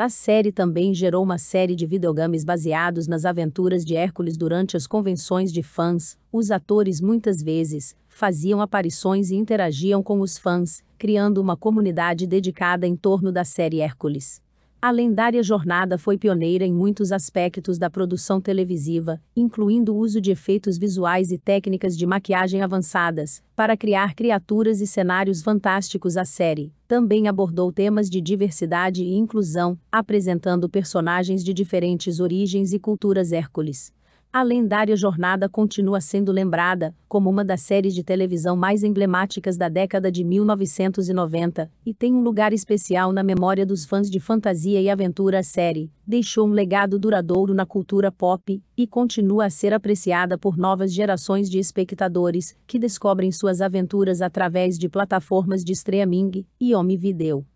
A série também gerou uma série de videogames baseados nas aventuras de Hércules durante as convenções de fãs. Os atores muitas vezes faziam aparições e interagiam com os fãs, criando uma comunidade dedicada em torno da série Hércules. A lendária jornada foi pioneira em muitos aspectos da produção televisiva, incluindo o uso de efeitos visuais e técnicas de maquiagem avançadas, para criar criaturas e cenários fantásticos. A série também abordou temas de diversidade e inclusão, apresentando personagens de diferentes origens e culturas Hércules a lendária jornada continua sendo lembrada como uma das séries de televisão mais emblemáticas da década de 1990 e tem um lugar especial na memória dos fãs de fantasia e aventura. A série deixou um legado duradouro na cultura pop e continua a ser apreciada por novas gerações de espectadores que descobrem suas aventuras através de plataformas de streaming e home video.